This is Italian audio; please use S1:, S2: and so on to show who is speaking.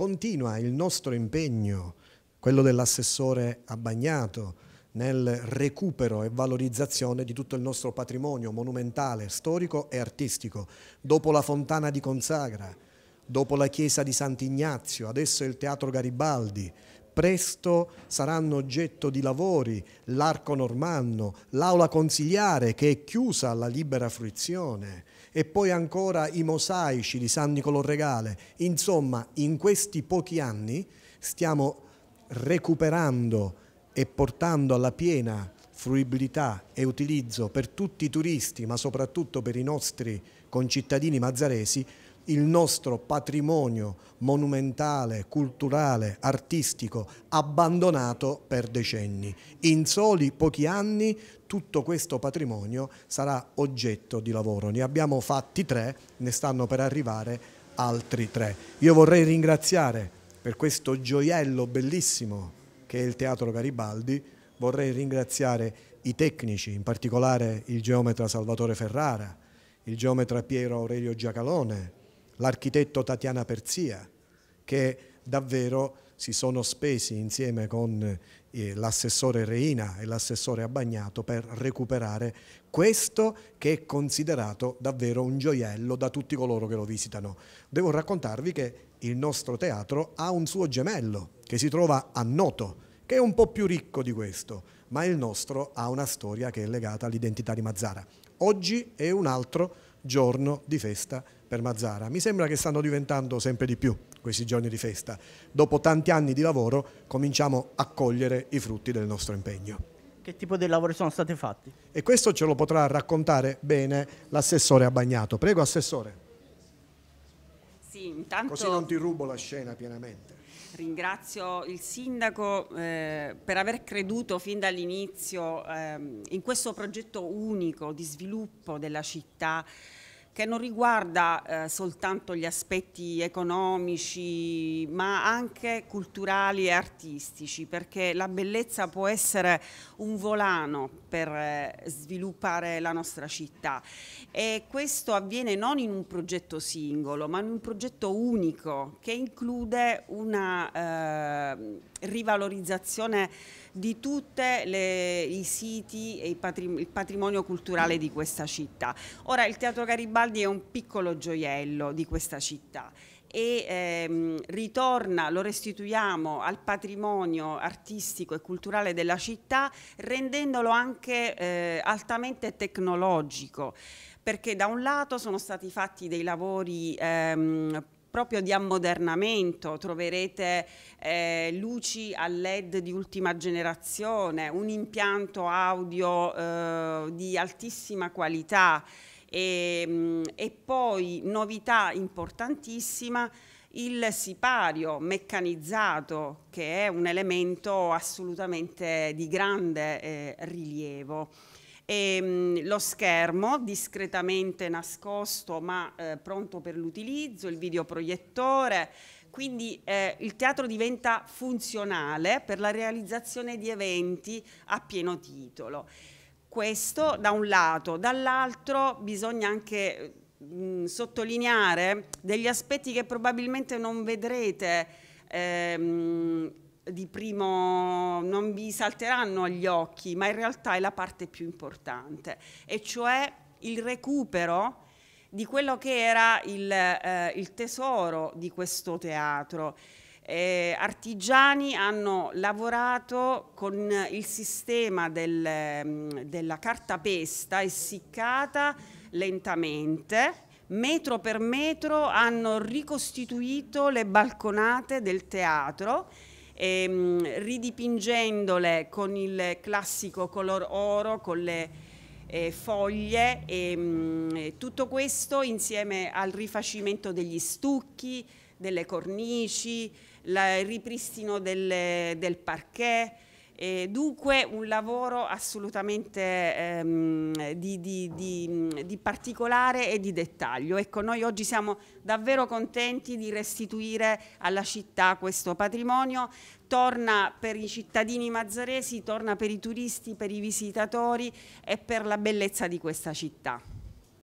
S1: Continua il nostro impegno, quello dell'assessore Abbagnato, nel recupero e valorizzazione di tutto il nostro patrimonio monumentale, storico e artistico, dopo la fontana di Consagra, dopo la chiesa di Sant'Ignazio, adesso il teatro Garibaldi, presto saranno oggetto di lavori l'arco normanno, l'aula consiliare che è chiusa alla libera fruizione e poi ancora i mosaici di San Nicolò Regale. Insomma, in questi pochi anni stiamo recuperando e portando alla piena fruibilità e utilizzo per tutti i turisti, ma soprattutto per i nostri concittadini mazzaresi, il nostro patrimonio monumentale, culturale, artistico abbandonato per decenni. In soli pochi anni tutto questo patrimonio sarà oggetto di lavoro. Ne abbiamo fatti tre, ne stanno per arrivare altri tre. Io vorrei ringraziare per questo gioiello bellissimo che è il Teatro Garibaldi, vorrei ringraziare i tecnici, in particolare il geometra Salvatore Ferrara, il geometra Piero Aurelio Giacalone, l'architetto Tatiana Persia, che davvero si sono spesi insieme con eh, l'assessore Reina e l'assessore Abbagnato per recuperare questo che è considerato davvero un gioiello da tutti coloro che lo visitano. Devo raccontarvi che il nostro teatro ha un suo gemello che si trova a Noto, che è un po' più ricco di questo, ma il nostro ha una storia che è legata all'identità di Mazzara. Oggi è un altro giorno di festa per Mazzara. Mi sembra che stanno diventando sempre di più questi giorni di festa. Dopo tanti anni di lavoro cominciamo a cogliere i frutti del nostro impegno. Che tipo di lavori sono stati fatti? E questo ce lo potrà raccontare bene l'assessore Abbagnato. Prego, assessore. Sì, intanto... Così non ti rubo la scena pienamente
S2: ringrazio il Sindaco eh, per aver creduto fin dall'inizio eh, in questo progetto unico di sviluppo della città che non riguarda eh, soltanto gli aspetti economici ma anche culturali e artistici perché la bellezza può essere un volano per eh, sviluppare la nostra città e questo avviene non in un progetto singolo ma in un progetto unico che include una eh, rivalorizzazione di tutti i siti e il, il patrimonio culturale di questa città. Ora il Teatro Garibaldi Garibaldi è un piccolo gioiello di questa città e ehm, ritorna, lo restituiamo al patrimonio artistico e culturale della città rendendolo anche eh, altamente tecnologico perché da un lato sono stati fatti dei lavori ehm, proprio di ammodernamento, troverete eh, luci a LED di ultima generazione, un impianto audio eh, di altissima qualità, e, ehm, e poi novità importantissima il sipario meccanizzato che è un elemento assolutamente di grande eh, rilievo. E, ehm, mh, lo schermo discretamente nascosto ma eh, pronto per l'utilizzo, il videoproiettore, quindi eh, il teatro diventa funzionale per la realizzazione di eventi a pieno titolo. Questo da un lato, dall'altro bisogna anche mh, sottolineare degli aspetti che probabilmente non vedrete ehm, di primo, non vi salteranno agli occhi, ma in realtà è la parte più importante, e cioè il recupero di quello che era il, eh, il tesoro di questo teatro eh, artigiani hanno lavorato con il sistema del, mm, della cartapesta essiccata lentamente, metro per metro hanno ricostituito le balconate del teatro ehm, ridipingendole con il classico color oro, con le eh, foglie ehm, e mh, tutto questo insieme al rifacimento degli stucchi, delle cornici, la, il ripristino delle, del parquet, e dunque un lavoro assolutamente ehm, di, di, di, di, particolare e di dettaglio. Ecco, noi oggi siamo davvero contenti di restituire alla città questo patrimonio. Torna per i cittadini mazzaresi, torna per i turisti, per i visitatori e per la bellezza di questa città.